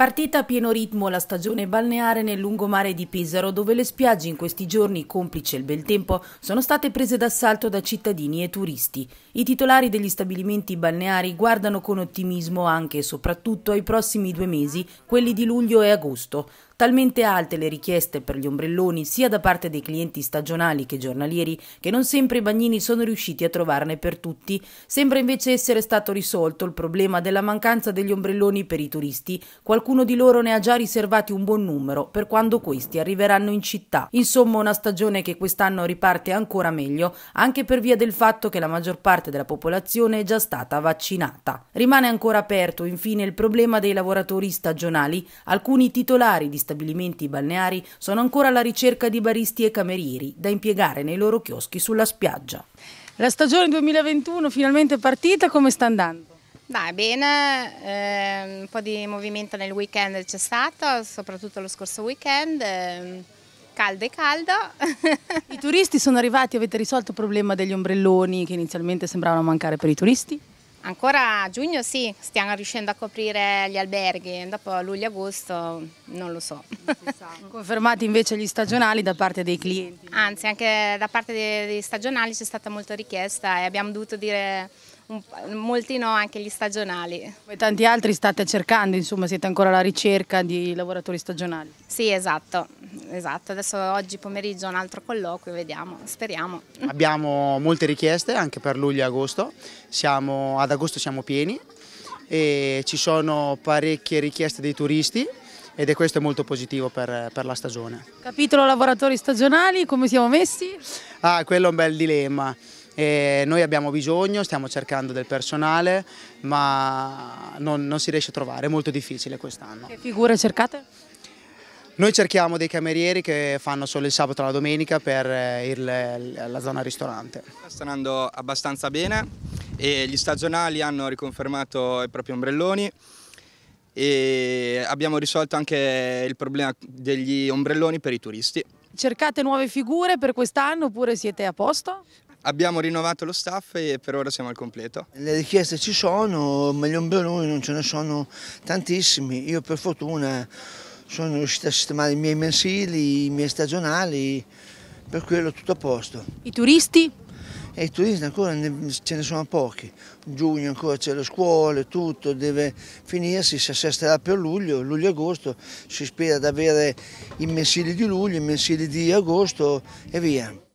Partita a pieno ritmo la stagione balneare nel lungomare di Pesaro, dove le spiagge in questi giorni, complice il bel tempo, sono state prese d'assalto da cittadini e turisti. I titolari degli stabilimenti balneari guardano con ottimismo anche e soprattutto ai prossimi due mesi, quelli di luglio e agosto. Talmente alte le richieste per gli ombrelloni sia da parte dei clienti stagionali che giornalieri che non sempre i bagnini sono riusciti a trovarne per tutti. Sembra invece essere stato risolto il problema della mancanza degli ombrelloni per i turisti. Qualcuno qualcuno di loro ne ha già riservati un buon numero per quando questi arriveranno in città. Insomma una stagione che quest'anno riparte ancora meglio, anche per via del fatto che la maggior parte della popolazione è già stata vaccinata. Rimane ancora aperto infine il problema dei lavoratori stagionali, alcuni titolari di stabilimenti balneari sono ancora alla ricerca di baristi e camerieri da impiegare nei loro chioschi sulla spiaggia. La stagione 2021 finalmente è partita, come sta andando? Dai, bene, eh, un po' di movimento nel weekend c'è stato, soprattutto lo scorso weekend, eh, caldo e caldo. I turisti sono arrivati, avete risolto il problema degli ombrelloni che inizialmente sembravano mancare per i turisti? Ancora a giugno sì, stiamo riuscendo a coprire gli alberghi, dopo luglio e agosto non lo so. Non Confermati invece gli stagionali da parte dei clienti? Anzi, anche da parte dei stagionali c'è stata molta richiesta e abbiamo dovuto dire molti no, anche gli stagionali. Come tanti altri state cercando, insomma, siete ancora alla ricerca di lavoratori stagionali? Sì, esatto, esatto. Adesso oggi pomeriggio un altro colloquio, vediamo, speriamo. Abbiamo molte richieste anche per luglio e agosto, siamo, ad agosto siamo pieni e ci sono parecchie richieste dei turisti ed è questo molto positivo per, per, la stagione. Capitolo lavoratori stagionali, come siamo messi? Ah, quello è un bel dilemma. E noi abbiamo bisogno, stiamo cercando del personale, ma non, non si riesce a trovare, è molto difficile quest'anno. Che figure cercate? Noi cerchiamo dei camerieri che fanno solo il sabato e la domenica per eh, il, la zona ristorante. Sta andando abbastanza bene e gli stagionali hanno riconfermato i propri ombrelloni e abbiamo risolto anche il problema degli ombrelloni per i turisti. Cercate nuove figure per quest'anno oppure siete a posto? Abbiamo rinnovato lo staff e per ora siamo al completo. Le richieste ci sono, ma gli ombrelloni non ce ne sono tantissimi. Io per fortuna sono riuscito a sistemare i miei mensili, i miei stagionali, per quello tutto a posto. I turisti? E i turisti ancora ne, ce ne sono pochi. In Giugno ancora c'è le scuole, tutto deve finirsi, si assesterà per luglio, luglio-agosto, si spera di avere i mensili di luglio, i mensili di agosto e via.